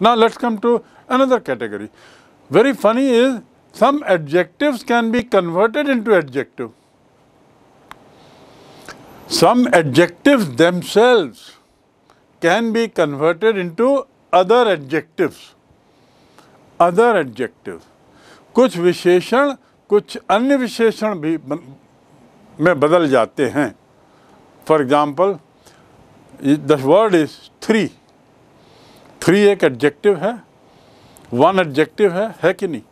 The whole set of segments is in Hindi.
Now let's come to another category. Very funny is some adjectives can be converted into adjective. Some adjectives themselves can be converted into other adjectives. Other adjectives. कुछ विशेषण कुछ अन्य विशेषण भी में बदल जाते हैं for example the word is three three एक एडजेक्टिव है वन एडजेक्टिव है है कि नहीं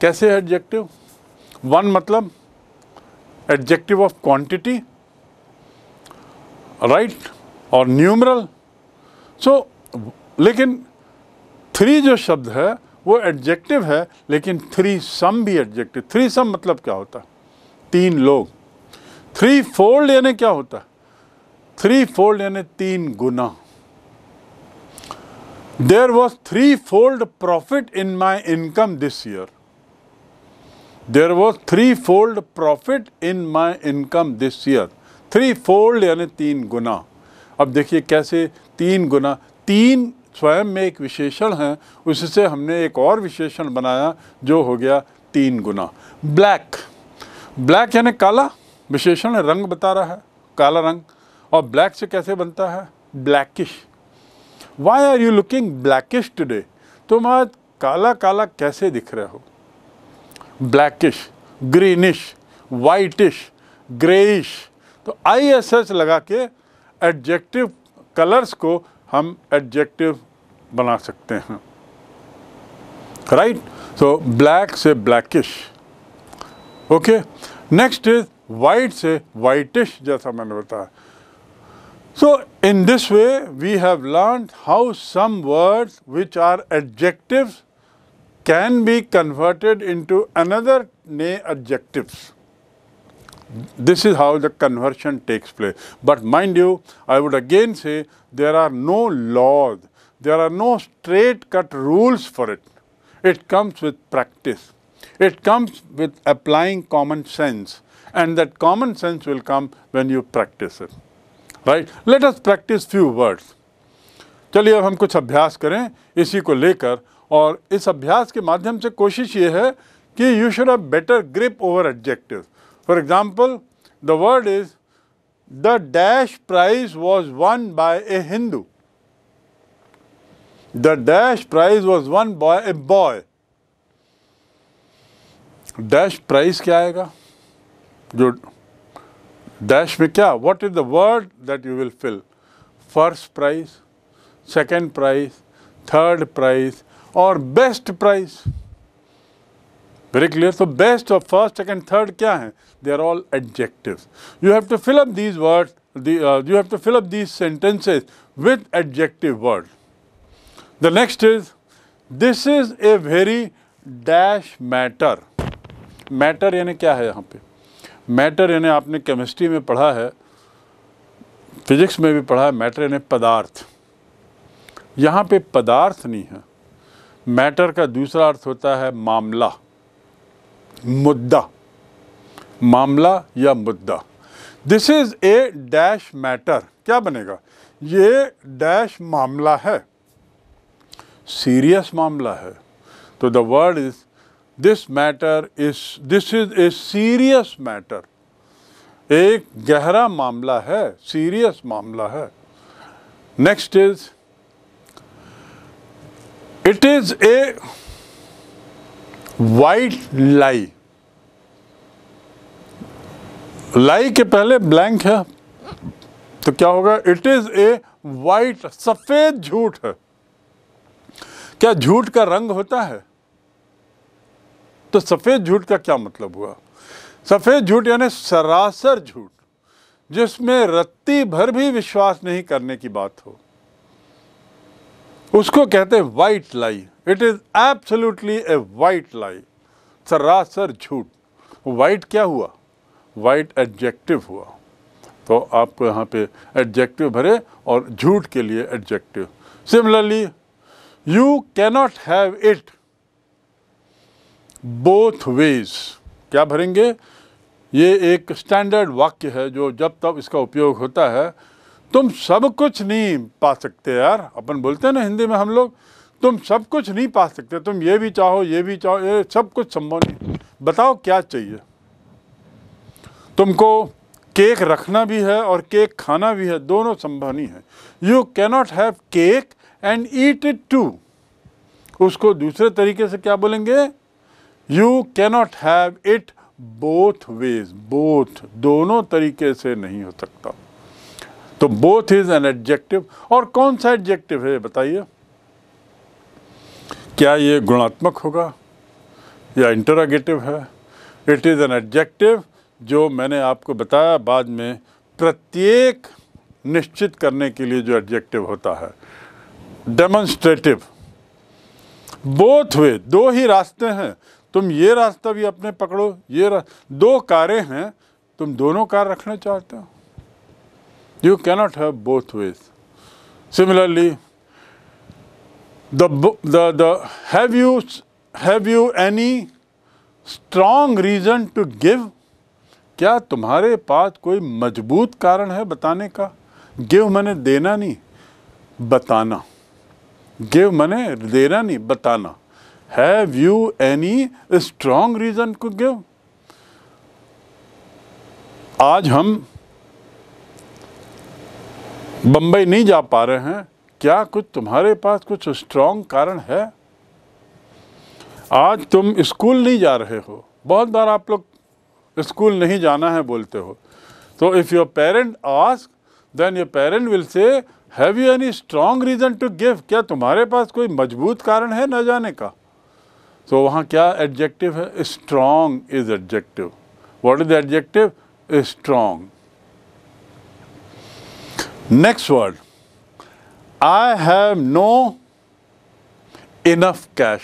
कैसे एडजेक्टिव वन मतलब एडजेक्टिव ऑफ क्वांटिटी राइट और न्यूमरल सो लेकिन थ्री जो शब्द है वो एडजेक्टिव है लेकिन थ्री सम भी एडजेक्टिव थ्री सम मतलब क्या होता तीन लोग थ्री फोल्ड यानी क्या होता थ्री फोल्ड यानी तीन गुना There was threefold profit in my income this year. There was threefold profit in my income this year. Threefold यानी तीन गुना अब देखिए कैसे तीन गुना तीन स्वयं में एक विशेषण है उससे हमने एक और विशेषण बनाया जो हो गया तीन गुना ब्लैक ब्लैक यानी काला विशेषण रंग बता रहा है काला रंग और ब्लैक से कैसे बनता है blackish why are you looking blackish today तुम आज काला काला कैसे दिख रहे हो ब्लैकिश ग्रीनिश वाइटिश ग्रेइश तो आई एस एच लगा के एडजेक्टिव कलर्स को हम एडजेक्टिव बना सकते हैं राइट सो ब्लैक से blackish okay next is white से वाइटिश जैसा मैंने बताया So, in this way we have learned how some words which are adjectives can be converted into another adjectives. This is how the conversion takes place. But mind you, I would again say there are no laws, there are no straight cut rules for it. It comes with practice. It comes with applying common sense and that common sense will come when you practice it. Right let us practice few words चलिए अब हम कुछ अभ्यास करें इसी को लेकर और इस अभ्यास के माध्यम से कोशिश ये है कि you should have better grip over adjective for example the word is the dash prize was won by a Hindu the dash prize was won boy a boy dash prize क्या आएगा जो डैश में क्या what is the word that you will fill first prize second prize third prize और बेस्ट प्राइज वेरी क्लियर तो बेस्ट और फर्स्ट सेकेंड थर्ड क्या है they are all adjective you have to fill up these word you have to fill these sentences with adjective word the next is this is a very dash matter matter यानी क्या है यहाँ पे मैटर यानी आपने केमिस्ट्री में पढ़ा है फिज़िक्स में भी पढ़ा है मैटर यानी पदार्थ यहाँ पे पदार्थ नहीं है मैटर का दूसरा अर्थ होता है मामला मुद्दा मामला या मुद्दा this is a dash matter क्या बनेगा ये डैश मामला है सीरियस मामला है तो the word is this matter is this is a serious matter एक गहरा मामला है सीरियस मामला है next is it is a white lie lie के पहले ब्लैंक है तो क्या होगा इट इज़ ए वाइट सफ़ेद झूठ है क्या झूठ का रंग होता है तो सफ़ेद झूठ का क्या मतलब हुआ सफ़ेद झूठ यानी सरासर झूठ जिसमें रत्ती भर भी विश्वास नहीं करने की बात हो उसको कहते हैं white lie it is absolutely a white lie सरासर झूठ वाइट क्या हुआ वाइट एडजेक्टिव हुआ तो आपको यहाँ पे एडजेक्टिव भरे और झूठ के लिए adjective similarly you cannot have it both ways क्या भरेंगे ये एक स्टैंडर्ड वाक्य है जो जब तब इसका उपयोग होता है तुम सब कुछ नहीं पा सकते यार अपन बोलते हैं ना हिंदी में हम लोग तुम सब कुछ नहीं पा सकते तुम ये भी चाहो ये भी चाहो ये सब कुछ संभव नहीं बताओ क्या चाहिए तुमको केक रखना भी है और केक खाना भी है दोनों संभव नहीं है you cannot have cake and eat it too उसको दूसरे तरीके से क्या बोलेंगे you cannot have it both ways both दोनों तरीके से नहीं हो सकता तो बोथ इज एन एडजेक्टिव और कौन सा एडजेक्टिव है बताइए क्या ये गुणात्मक होगा या इंटरागेटिव है इट इज़ एन एडजेक्टिव जो मैंने आपको बताया बाद में प्रत्येक निश्चित करने के लिए जो एडजेक्टिव होता है डेमोन्स्ट्रेटिव बोथ वे दो ही रास्ते हैं तुम ये रास्ता भी अपने पकड़ो ये दो कारें हैं तुम दोनों कार रखना चाहते हो you cannot have both ways similarly दैव you have you any have reason to give क्या तुम्हारे पास कोई मजबूत कारण है बताने का गिव मैंने देना नहीं बताना गिव मैंने देना नहीं बताना Have you any strong reason to give? आज हम बंबई नहीं जा पा रहे हैं क्या कुछ तुम्हारे पास कुछ स्ट्रॉन्ग कारण है आज तुम स्कूल नहीं जा रहे हो बहुत बार आप लोग स्कूल नहीं जाना है बोलते हो तो if your parent ask then your parent will say have you any strong reason to give क्या तुम्हारे पास कोई मजबूत कारण है न जाने का तो वहाँ क्या एडजेक्टिव है strong is adjective what is adjective strong next word I have no enough cash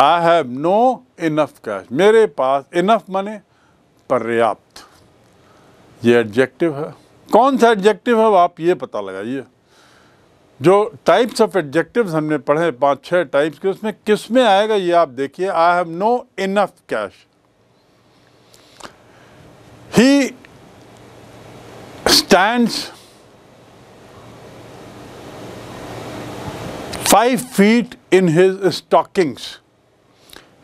I have no enough cash मेरे पास इनफ मने पर्याप्त ये एडजेक्टिव है कौन सा एडजेक्टिव है आप ये पता लगाइए जो टाइप्स ऑफ एडजेक्टिव्स हमने पढ़े पांच छह टाइप्स के उसमें किस में आएगा ये आप देखिए I have no enough cash he stand five feet in his stockings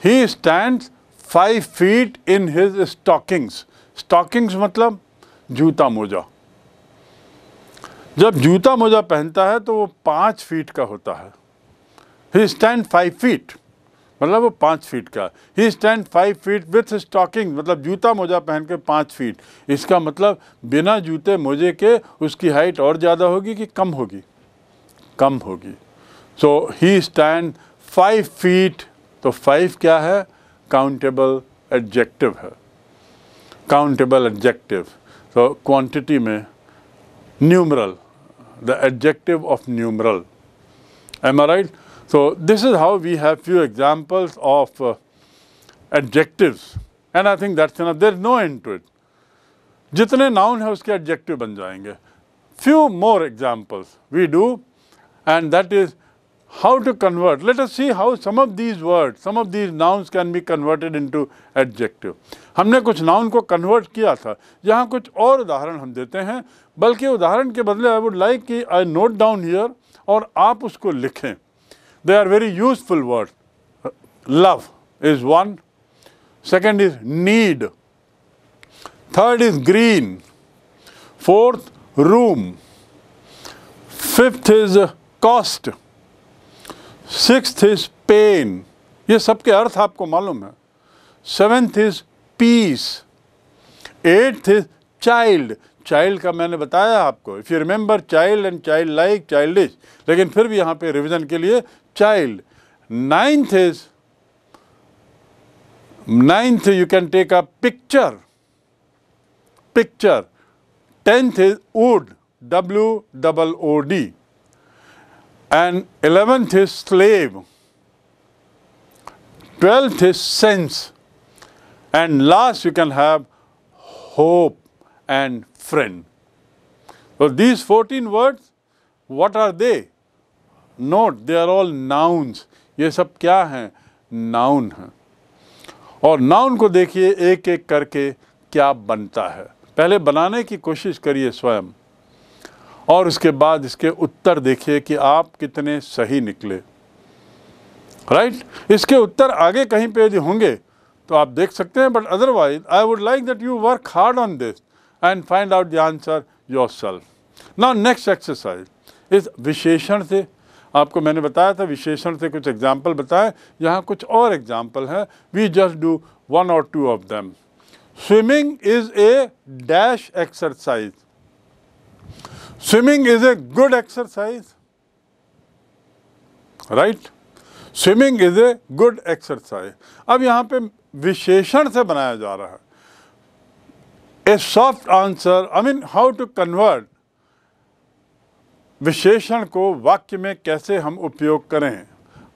he stand five feet in his stockings stockings मतलब जूता मोजा जब जूता मोजा पहनता है तो वो पाँच फीट का होता है ही स्टैंड फाइव फीट मतलब वो पाँच फीट का he stand five feet with stocking मतलब जूता मोजा पहन के पाँच फीट इसका मतलब बिना जूते मोजे के उसकी हाइट और ज़्यादा होगी कि कम होगी कम होगी so he stand five feet तो फाइव क्या है काउंटेबल एडजेक्टिव है काउंटेबल एडजेक्टिव तो क्वांटिटी में numeral the adjective of numeral. Am I right? So this is how we have few examples of uh, adjectives and I think that's enough. There's no end to it. Jitne noun hai, उसके adjective ban jayenge. Few more examples we do and that is how to convert. Let us see how some of these words, some of these nouns can be converted into adjective. हमने कुछ नाउन को कन्वर्ट किया था यहाँ कुछ और उदाहरण हम देते हैं बल्कि उदाहरण के बदले आई वुड लाइक कि आई नोट डाउन हियर और आप उसको लिखें they are very useful word love is one second is need third is green fourth room fifth is cost sixth is pen ये सब के अर्थ आपको मालूम है seventh is peace eighth is child child का मैंने बताया आपको if you remember child and child like child is लेकिन फिर भी यहाँ पे रिवीजन के लिए child ninth is ninth you can take a picture picture tenth is wood W double O D and eleventh is slave twelfth is sense And last, you can have hope and friend. So, these 14 words, what are they? Note, they are all nouns. ये सब क्या हैं? Noun हैं. और noun को देखिए एक एक करके क्या बनता है पहले बनाने की कोशिश करिए स्वयं और उसके बाद इसके उत्तर देखिए कि आप कितने सही निकले राइट right? इसके उत्तर आगे कहीं पे होंगे तो आप देख सकते हैं but otherwise I would like that you work hard on this and find out the answer yourself ना नेक्स्ट एक्सरसाइज इस विशेषण से आपको मैंने बताया था विशेषण से कुछ एग्जाम्पल बताए यहाँ कुछ और एग्जाम्पल हैं वी जस्ट डू वन और two of them swimming is a dash exercise swimming is a good exercise right swimming is a good exercise अब यहाँ पे विशेषण से बनाया जा रहा है a soft answer I mean how to convert विशेषण को वाक्य में कैसे हम उपयोग करें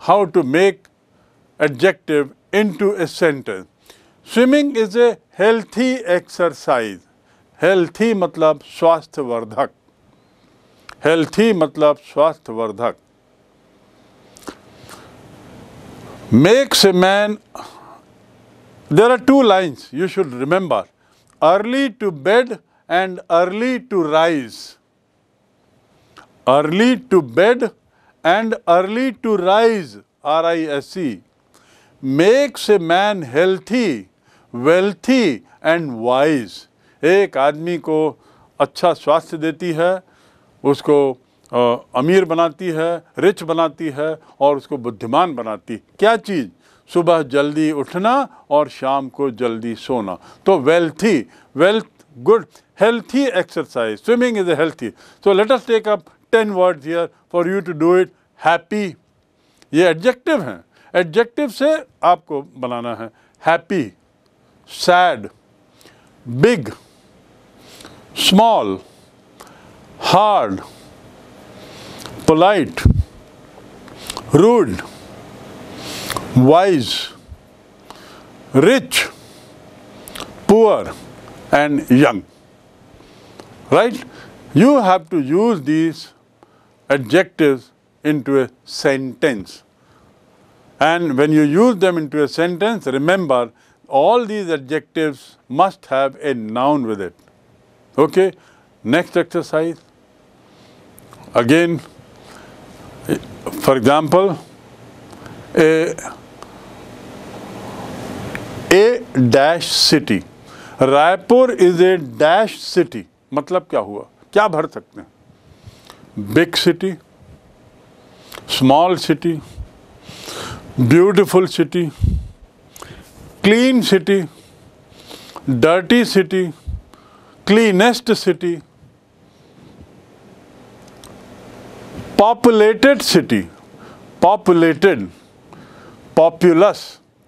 how to make adjective into a sentence swimming is a healthy exercise healthy मतलब स्वास्थ्यवर्धक हेल्थी मतलब स्वास्थ्यवर्धक makes a man There are two lines you should remember, early to bed and early to rise. Early to bed and early to rise, R-I-S-E, makes a man healthy, wealthy and wise. ek aadmi ko acha swasthya deti hai usko अमीर बनाती है रिच बनाती है और उसको बुद्धिमान बनाती है क्या चीज़ सुबह जल्दी उठना और शाम को जल्दी सोना तो wealthy wealth good healthy exercise swimming is healthy so let us take up ten words here for you to do it happy ये एडजेक्टिव हैं एडजेक्टिव से आपको बनाना है happy sad big small hard polite rude wise, rich, poor and young. Right? You have to use these adjectives into a sentence. And when you use them into a sentence, remember all these adjectives must have a noun with it. Okay? Next exercise. Again, for example, a a dash city Raipur is a dash city मतलब क्या हुआ क्या भर सकते हैं big city small city beautiful city clean city dirty city cleanest city populated city populated populous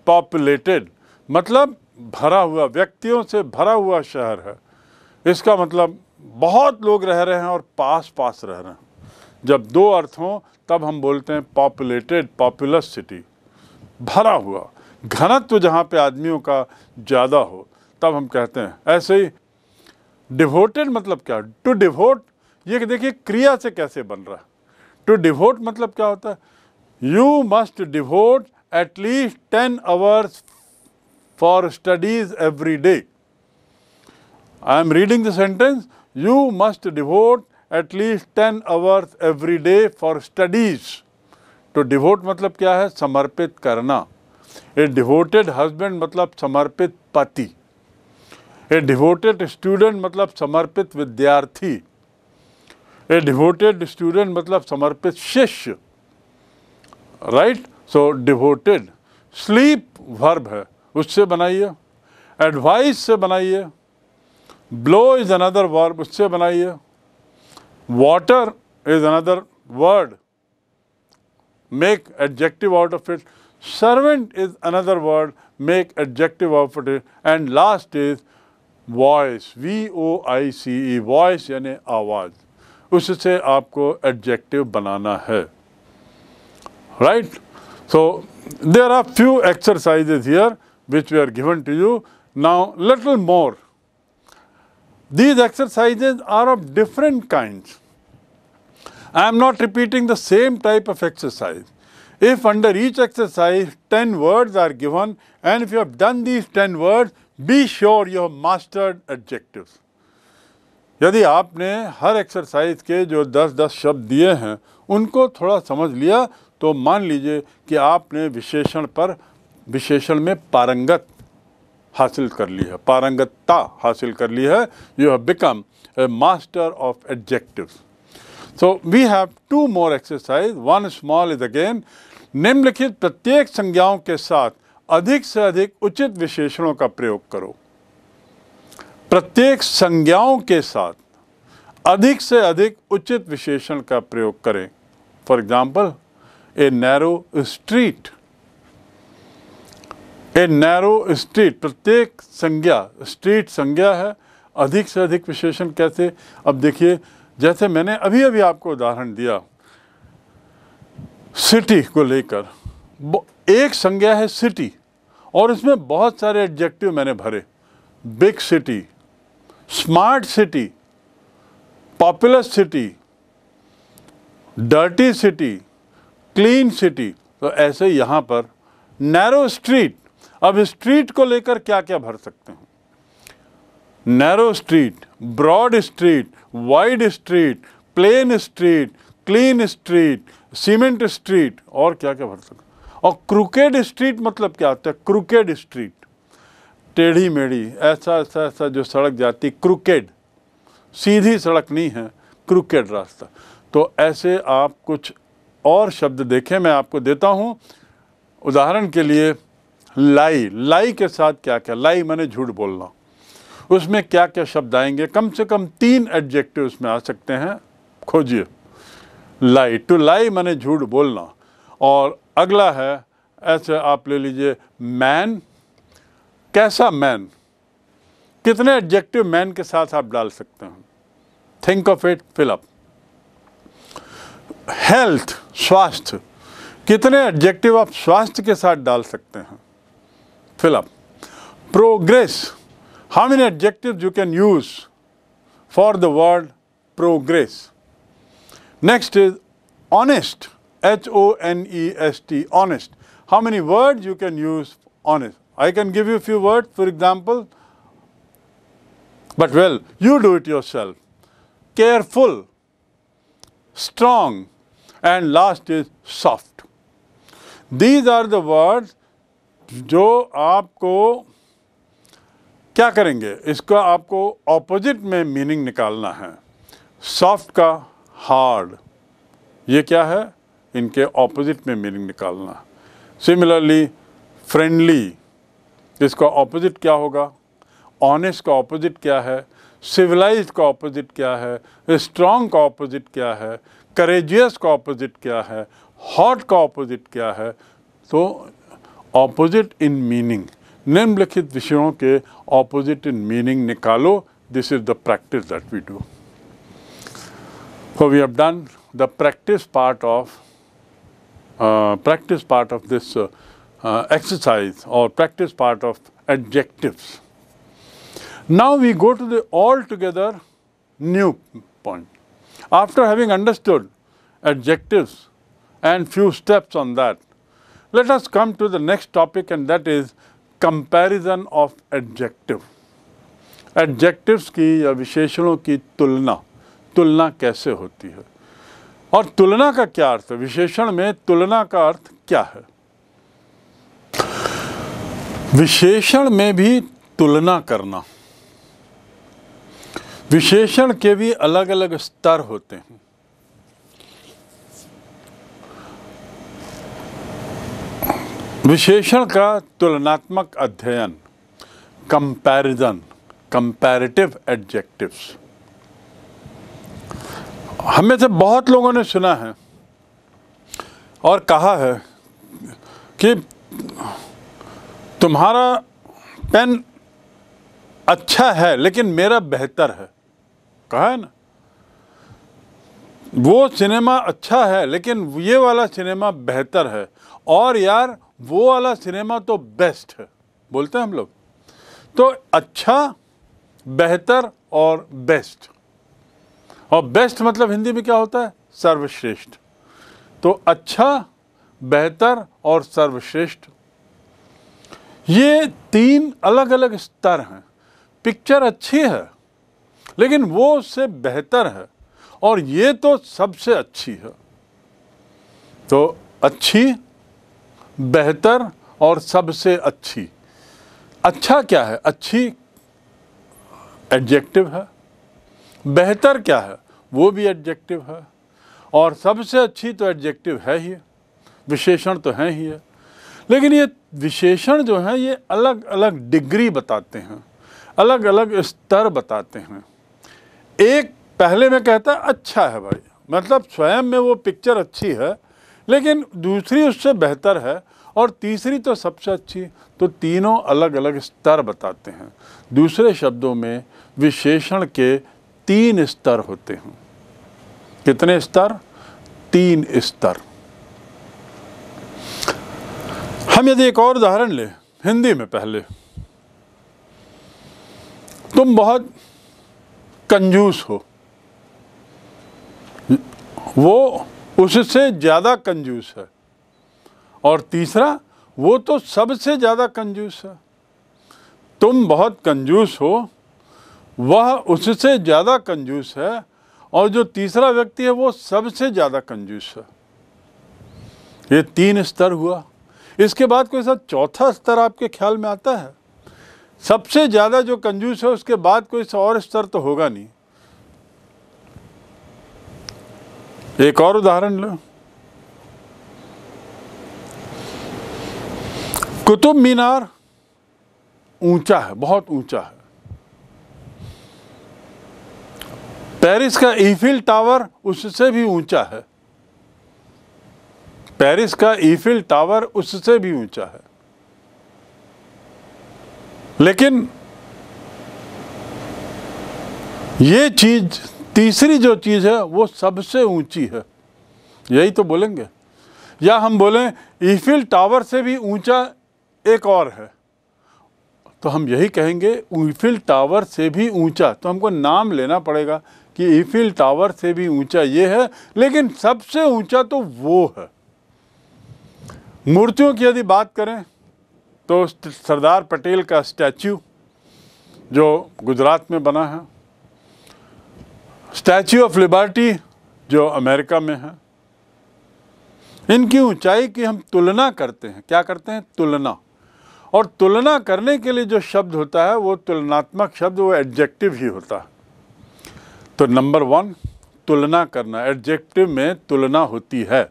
populated मतलब भरा हुआ व्यक्तियों से भरा हुआ शहर है इसका मतलब बहुत लोग रह रहे हैं और पास पास रह रहे हैं जब दो अर्थ हों तब हम बोलते हैं पॉपुलेटेड पॉपुलस सिटी भरा हुआ घनत्व जहाँ पे आदमियों का ज़्यादा हो तब हम कहते हैं ऐसे ही डिवोटेड मतलब क्या टू डिवोट ये देखिए क्रिया से कैसे बन रहा है टू डिवोट मतलब क्या होता है you must devote at least ten hours for studies every day. I am reading the sentence, you must devote at least 10 hours every day for studies. तो डिवोट मतलब क्या है समर्पित करना ए डिवोटेड हस्बैंड मतलब समर्पित पति ए डिवोटेड स्टूडेंट मतलब समर्पित विद्यार्थी ए डिवोटेड स्टूडेंट मतलब समर्पित शिष्य right so devoted sleep verb है उससे बनाइए एडवाइस से बनाइए ब्लो इज़ अनदर वर्ब उससे बनाइए water is another word make adjective out of it servant is another word make adjective of it and last is voice V O I C E voice voice यानी आवाज़ उससे आपको एडजेक्टिव बनाना है right so there are few exercises here which we are given to you. Now, little more. These exercises are of different kinds. I am not repeating the same type of exercise. If under each exercise 10 words are given and if you have done these 10 words, be sure you have mastered adjectives. यदि आपने हर एक्सरसाइज के जो 10-10 शब्द दिए हैं उनको थोड़ा समझ लिया तो मान लीजिए कि आपने विशेषण पर विशेषण में पारंगत हासिल कर ली है पारंगतता हासिल कर ली है you have become a master of adjective so we have two more exercise one small is again निम्नलिखित प्रत्येक संज्ञाओं के साथ अधिक से अधिक उचित विशेषणों का प्रयोग करो प्रत्येक संज्ञाओं के साथ अधिक से अधिक उचित विशेषण का प्रयोग करें for example a narrow street a narrow street प्रत्येक संज्ञा स्ट्रीट संज्ञा है अधिक से अधिक विशेषण कैसे अब देखिए जैसे मैंने अभी अभी आपको उदाहरण दिया सिटी को लेकर एक संज्ञा है सिटी और इसमें बहुत सारे एडजेक्टिव मैंने भरे big city smart city popular city dirty city clean city तो ऐसे यहाँ पर नैरो स्ट्रीट अब स्ट्रीट को लेकर क्या क्या भर सकते हैं narrow street broad street wide street plain street clean street cement street और क्या क्या भर सकते और क्रुकेड स्ट्रीट मतलब क्या होता है क्रुकेड स्ट्रीट टेढ़ी मेढ़ी ऐसा ऐसा ऐसा जो सड़क जाती क्रुकेड सीधी सड़क नहीं है क्रुकेड रास्ता तो ऐसे आप कुछ और शब्द देखें मैं आपको देता हूँ उदाहरण के लिए लाई लाई के साथ क्या क्या लाई मैंने झूठ बोलना उसमें क्या क्या शब्द आएंगे कम से कम तीन एडजेक्टिव उसमें आ सकते हैं खोजिए लाई टू लाई मैंने झूठ बोलना और अगला है ऐसे आप ले लीजिए मैन कैसा मैन कितने एडजेक्टिव मैन के साथ आप डाल सकते हैं think of it fill up health स्वास्थ्य कितने एडजेक्टिव आप स्वास्थ्य के साथ डाल सकते हैं fill up. Progress. How many adjectives you can use for the word progress? Next is honest. H-O-N-E-S-T. Honest. How many words you can use honest? I can give you a few words, for example, but well, you do it yourself. Careful, strong, and last is soft. These are the words जो आपको क्या करेंगे इसका आपको ऑपोजिट में मीनिंग निकालना है सॉफ्ट का हार्ड ये क्या है इनके ऑपोजिट में मीनिंग निकालना सिमिलरली फ्रेंडली इसका ऑपोजिट क्या होगा ऑनेस्ट का ऑपोजिट क्या है सिविलाइज का ऑपोजिट क्या है स्ट्रॉन्ग का ऑपोजिट क्या है करेजियस का ऑपोजिट क्या है हॉट का ऑपोजिट क्या है तो Opposite in meaning. निम्नलिखित विषयों के Opposite in meaning. Nikalo. This is the practice that we do. So we have done the practice part of uh, practice part of this uh, uh, exercise or practice part of adjectives. Now we go to the altogether new point. After having understood adjectives and few steps on that, Let us come to the next topic and that is comparison of adjective. Adjectives की या विशेषणों की तुलना तुलना कैसे होती है और तुलना का क्या अर्थ है विशेषण में तुलना का अर्थ क्या है विशेषण में भी तुलना करना विशेषण के भी अलग अलग स्तर होते हैं विशेषण का तुलनात्मक अध्ययन कंपैरिजन कंपैरेटिव एडजेक्टिव्स हमें से बहुत लोगों ने सुना है और कहा है कि तुम्हारा पेन अच्छा है लेकिन मेरा बेहतर है कहा है ना वो सिनेमा अच्छा है लेकिन ये वाला सिनेमा बेहतर है और यार वो वाला सिनेमा तो बेस्ट है बोलते हैं हम लोग तो अच्छा बेहतर और बेस्ट और बेस्ट मतलब हिंदी में क्या होता है सर्वश्रेष्ठ तो अच्छा बेहतर और सर्वश्रेष्ठ ये तीन अलग अलग स्तर हैं पिक्चर अच्छी है लेकिन वो उससे बेहतर है और ये तो सबसे अच्छी है तो अच्छी बेहतर और सबसे अच्छी अच्छा क्या है अच्छी एडजेक्टिव है बेहतर क्या है वो भी एडजेक्टिव है और सबसे अच्छी तो एडजेक्टिव है ही विशेषण तो है ही है लेकिन ये विशेषण जो हैं ये अलग अलग डिग्री बताते हैं अलग अलग स्तर बताते हैं एक पहले में कहता है अच्छा है भाई मतलब स्वयं में वो पिक्चर अच्छी है लेकिन दूसरी उससे बेहतर है और तीसरी तो सबसे अच्छी तो तीनों अलग अलग स्तर बताते हैं दूसरे शब्दों में विशेषण के तीन स्तर होते हैं कितने स्तर तीन स्तर हम यदि एक और उदाहरण लें हिंदी में पहले तुम बहुत कंजूस हो वो उससे ज़्यादा कंजूस है और तीसरा वो तो सबसे ज़्यादा कंजूस है तुम बहुत कंजूस हो वह उससे ज़्यादा कंजूस है और जो तीसरा व्यक्ति है वो सबसे ज़्यादा कंजूस है ये तीन स्तर हुआ इसके बाद कोई सा चौथा स्तर आपके ख्याल में आता है सबसे ज़्यादा जो कंजूस है उसके बाद कोई सा और स्तर तो होगा नहीं एक और उदाहरण लो कुतुब मीनार ऊंचा है बहुत ऊंचा है पेरिस का ईफिल टावर उससे भी ऊंचा है पेरिस का ईफिल टावर उससे भी ऊंचा है लेकिन ये चीज़ तीसरी जो चीज़ है वो सबसे ऊंची है यही तो बोलेंगे या हम बोलें ईफिल टावर से भी ऊंचा एक और है तो हम यही कहेंगे ईफिल टावर से भी ऊंचा तो हमको नाम लेना पड़ेगा कि ईफिल टावर से भी ऊंचा ये है लेकिन सबसे ऊंचा तो वो है मूर्तियों की यदि बात करें तो सरदार पटेल का स्टैचू जो गुजरात में बना है स्टैचू ऑफ लिबर्टी जो अमेरिका में है इनकी ऊंचाई की हम तुलना करते हैं क्या करते हैं तुलना और तुलना करने के लिए जो शब्द होता है वो तुलनात्मक शब्द वो एडजेक्टिव ही होता है तो नंबर वन तुलना करना एडजेक्टिव में तुलना होती है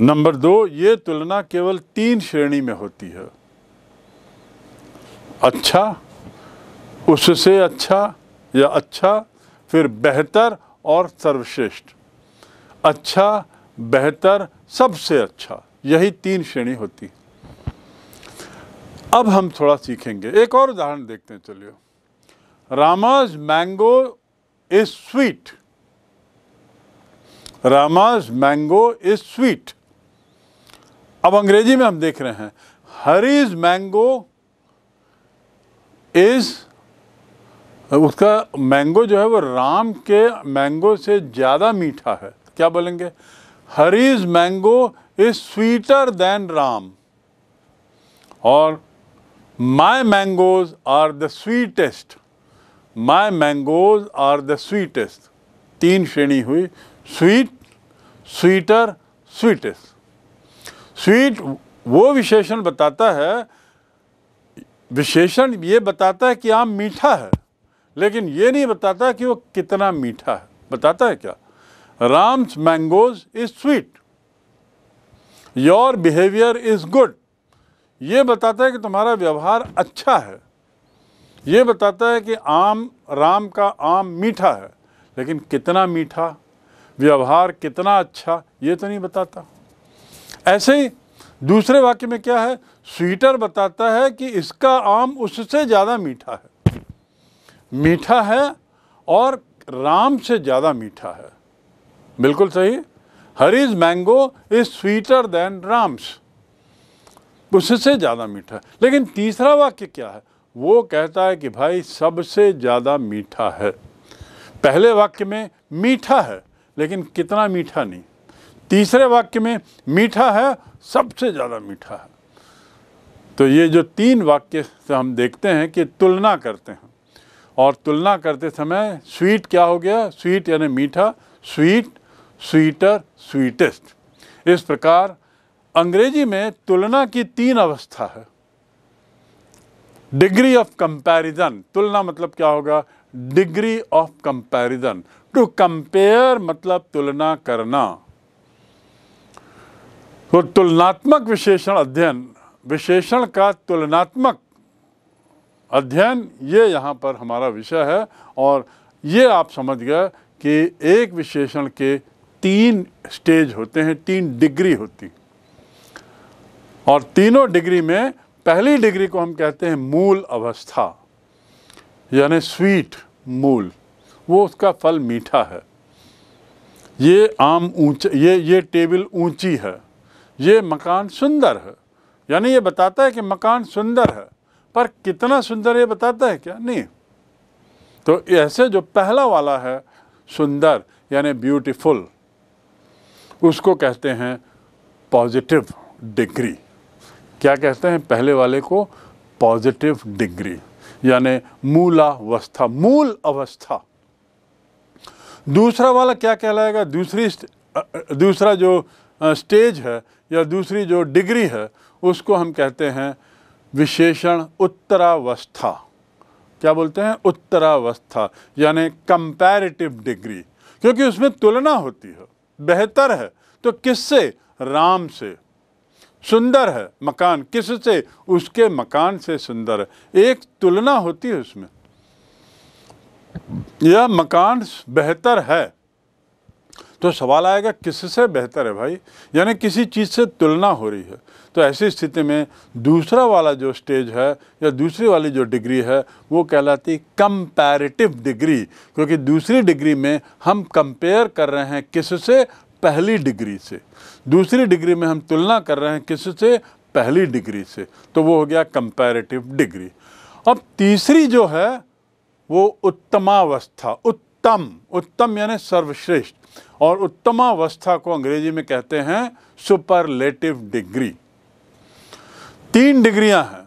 नंबर दो ये तुलना केवल तीन श्रेणी में होती है अच्छा उससे अच्छा या अच्छा फिर बेहतर और सर्वश्रेष्ठ अच्छा बेहतर सबसे अच्छा यही तीन श्रेणी होती अब हम थोड़ा सीखेंगे एक और उदाहरण देखते हैं चलिए Ram's mango is sweet Ram's mango is sweet अब अंग्रेजी में हम देख रहे हैं हरीज मैंगो इज़ उसका मैंगो जो है वो राम के मैंगो से ज़्यादा मीठा है क्या बोलेंगे Hari's mango is sweeter than Ram और my mangoes are the sweetest my mangoes are the sweetest तीन श्रेणी हुई स्वीट स्वीटर स्वीटेस्ट स्वीट वो विशेषण बताता है विशेषण ये बताता है कि आम मीठा है लेकिन ये नहीं बताता कि वो कितना मीठा है बताता है क्या Ram's mangoes is sweet your behaviour is good ये बताता है कि तुम्हारा व्यवहार अच्छा है ये बताता है कि आम राम का आम मीठा है लेकिन कितना मीठा व्यवहार कितना अच्छा ये तो नहीं बताता ऐसे ही दूसरे वाक्य में क्या है स्वीटर बताता है कि इसका आम उससे ज़्यादा मीठा है मीठा है और राम से ज़्यादा मीठा है बिल्कुल सही Hari's mango is sweeter than Ram's उससे ज़्यादा मीठा है लेकिन तीसरा वाक्य क्या है वो कहता है कि भाई सबसे ज़्यादा मीठा है पहले वाक्य में मीठा है लेकिन कितना मीठा नहीं तीसरे वाक्य में मीठा है सबसे ज़्यादा मीठा है तो ये जो तीन वाक्य से हम देखते हैं कि तुलना करते हैं और तुलना करते समय स्वीट क्या हो गया स्वीट यानी मीठा स्वीट स्वीटर स्वीटेस्ट इस प्रकार अंग्रेजी में तुलना की तीन अवस्था है डिग्री ऑफ कंपैरिजन तुलना मतलब क्या होगा degree of comparison to compare मतलब तुलना करना तो तुलनात्मक विशेषण अध्ययन विशेषण का तुलनात्मक अध्ययन ये यहाँ पर हमारा विषय है और ये आप समझ गए कि एक विशेषण के तीन स्टेज होते हैं तीन डिग्री होती और तीनों डिग्री में पहली डिग्री को हम कहते हैं मूल अवस्था यानी स्वीट मूल वो उसका फल मीठा है ये आम ऊंचा ये ये टेबल ऊंची है ये मकान सुंदर है यानी ये बताता है कि मकान सुंदर है पर कितना सुंदर ये बताता है क्या नहीं तो ऐसे जो पहला वाला है सुंदर यानी ब्यूटीफुल उसको कहते हैं पॉजिटिव डिग्री क्या कहते हैं पहले वाले को पॉजिटिव डिग्री यानी मूलावस्था मूल अवस्था दूसरा वाला क्या कहलाएगा दूसरी दूसरा जो स्टेज है या दूसरी जो डिग्री है उसको हम कहते हैं विशेषण उत्तरावस्था क्या बोलते हैं उत्तरावस्था यानी कंपैरेटिव डिग्री क्योंकि उसमें तुलना होती है बेहतर है तो किससे राम से सुंदर है मकान किससे उसके मकान से सुंदर है एक तुलना होती है उसमें यह मकान बेहतर है तो सवाल आएगा किससे बेहतर है भाई यानी किसी चीज़ से तुलना हो रही है तो ऐसी स्थिति में दूसरा वाला जो स्टेज है या दूसरी वाली जो डिग्री है वो कहलाती कंपैरेटिव डिग्री क्योंकि दूसरी डिग्री में हम कंपेयर कर रहे हैं किससे पहली डिग्री से दूसरी डिग्री में हम तुलना कर रहे हैं किससे पहली डिग्री से तो वो हो गया कंपैरेटिव डिग्री अब तीसरी जो है वो उत्तमावस्था उत्तम उत्तम यानी सर्वश्रेष्ठ और उत्तमावस्था को अंग्रेजी में कहते हैं सुपरलेटिव डिग्री तीन डिग्रियां हैं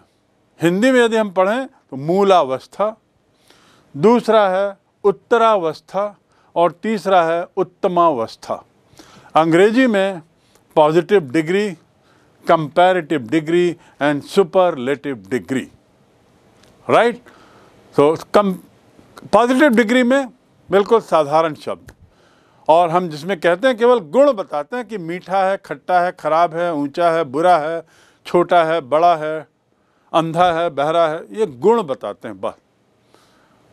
हिंदी में यदि हम पढ़ें तो मूलावस्था दूसरा है उत्तरावस्था और तीसरा है उत्तमावस्था अंग्रेजी में positive degree comparative degree and superlative degree right तो कम पॉजिटिव डिग्री में बिल्कुल साधारण शब्द और हम जिसमें कहते हैं केवल गुण बताते हैं कि मीठा है खट्टा है खराब है ऊंचा है बुरा है छोटा है बड़ा है अंधा है बहरा है ये गुण बताते हैं बस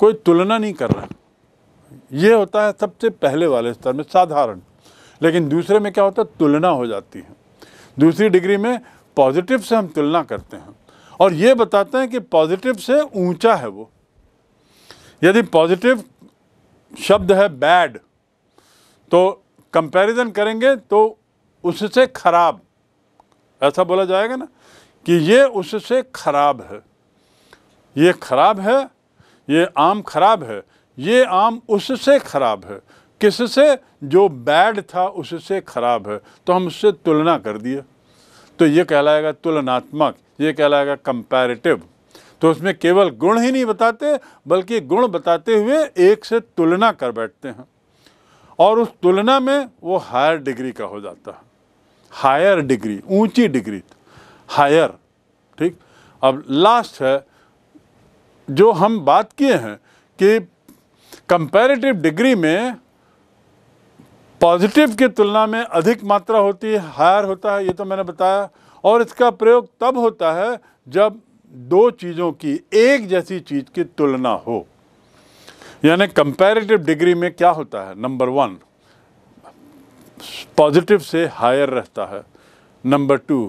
कोई तुलना नहीं कर रहा ये होता है सबसे पहले वाले स्तर में साधारण लेकिन दूसरे में क्या होता है तुलना हो जाती है दूसरी डिग्री में पॉजिटिव से हम तुलना करते हैं और ये बताते हैं कि पॉजिटिव से ऊंचा है वो यदि पॉजिटिव शब्द है बैड तो कंपैरिजन करेंगे तो उससे खराब ऐसा बोला जाएगा ना कि ये उससे ख़राब है ये ख़राब है ये आम ख़राब है ये आम उससे ख़राब है किससे जो बैड था उससे ख़राब है तो हम उससे तुलना कर दिए तो ये कहलाएगा तुलनात्मक ये कहलाएगा कंपैरेटिव तो उसमें केवल गुण ही नहीं बताते बल्कि गुण बताते हुए एक से तुलना कर बैठते हैं और उस तुलना में वो हायर डिग्री का हो जाता है हायर डिग्री ऊंची डिग्री हायर ठीक अब लास्ट है जो हम बात किए हैं कि कंपैरेटिव डिग्री में पॉजिटिव की तुलना में अधिक मात्रा होती है हायर होता है ये तो मैंने बताया और इसका प्रयोग तब होता है जब दो चीज़ों की एक जैसी चीज़ की तुलना हो यानी कंपैरेटिव डिग्री में क्या होता है नंबर वन पॉजिटिव से हायर रहता है नंबर टू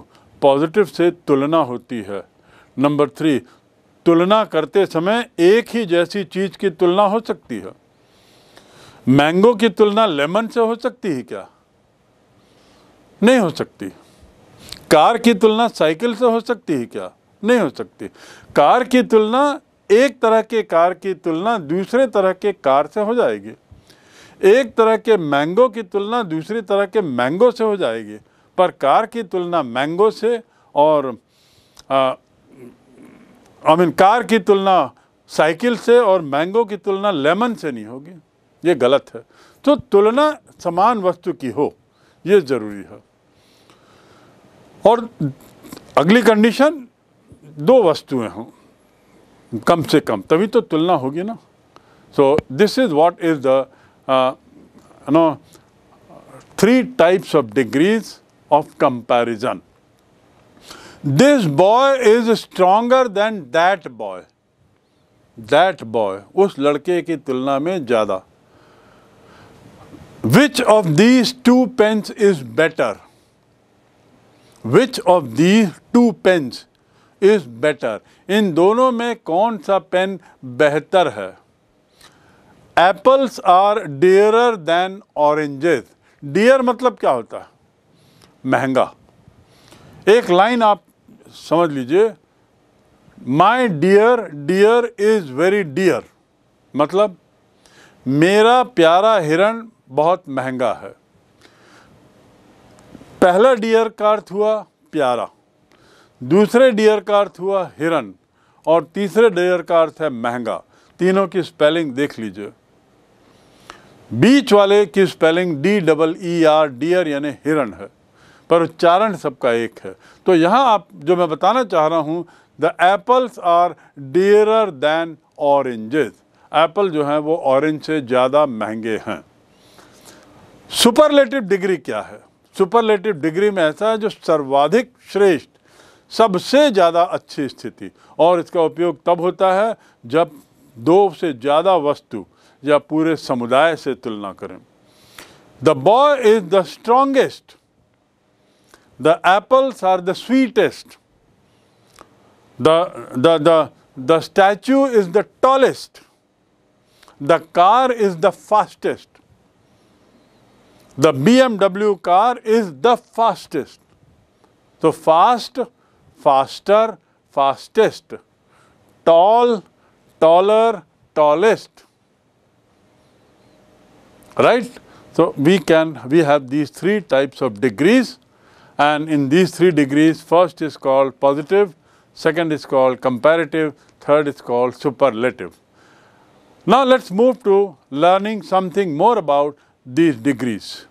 पॉजिटिव से तुलना होती है नंबर थ्री तुलना करते समय एक ही जैसी चीज़ की तुलना हो सकती है मैंगो की तुलना लेमन से हो सकती है क्या नहीं हो सकती कार की तुलना साइकिल से हो सकती है क्या नहीं हो सकती कार की तुलना एक तरह के कार की तुलना दूसरे तरह के कार से हो जाएगी एक तरह के मैंगो की तुलना दूसरी तरह के मैंगो से हो जाएगी पर कार की तुलना मैंगो से और आई मीन कार की तुलना साइकिल से और मैंगो की तुलना लेमन से नहीं होगी ये गलत है तो तुलना समान वस्तु की हो ये ज़रूरी है और अगली कंडीशन दो वस्तुएं हों कम से कम तभी तो तुलना होगी ना so this is what is the you know, three types of degrees of comparison. This boy is stronger than that boy. That boy, उस लड़के की तुलना में ज़्यादा Which of these two pens is better? Which of these two pens is better? इन दोनों में कौन सा पेन बेहतर है apples are dearer than oranges dear मतलब क्या होता है महंगा एक लाइन आप समझ लीजिए my dear dear is very dear मतलब मेरा प्यारा हिरण बहुत महंगा है पहला डियर का अर्थ हुआ प्यारा दूसरे डियर का अर्थ हुआ हिरण और तीसरे डियर का अर्थ है महंगा तीनों की स्पेलिंग देख लीजिए बीच वाले की spelling D double E R deer यानी हिरण है पर उच्चारण सबका एक है तो यहाँ आप जो मैं बताना चाह रहा हूँ the apples are dearer than oranges apple जो हैं वो ऑरेंज से ज़्यादा महंगे हैं सुपरलेटिव डिग्री क्या है सुपरलेटिव डिग्री में ऐसा है जो सर्वाधिक श्रेष्ठ सबसे ज़्यादा अच्छी स्थिति और इसका उपयोग तब होता है जब दो से ज़्यादा वस्तु या पूरे समुदाय से तुलना करें the boy is the strongest the apples are the sweetest the the statue is the tallest the car is the fastest the B M W car is the fastest तो fast faster fastest tall taller tallest right. So, we can, we have these three types of degrees and in these three degrees first is called positive, second is called comparative, third is called superlative. Now, let us move to learning something more about these degrees.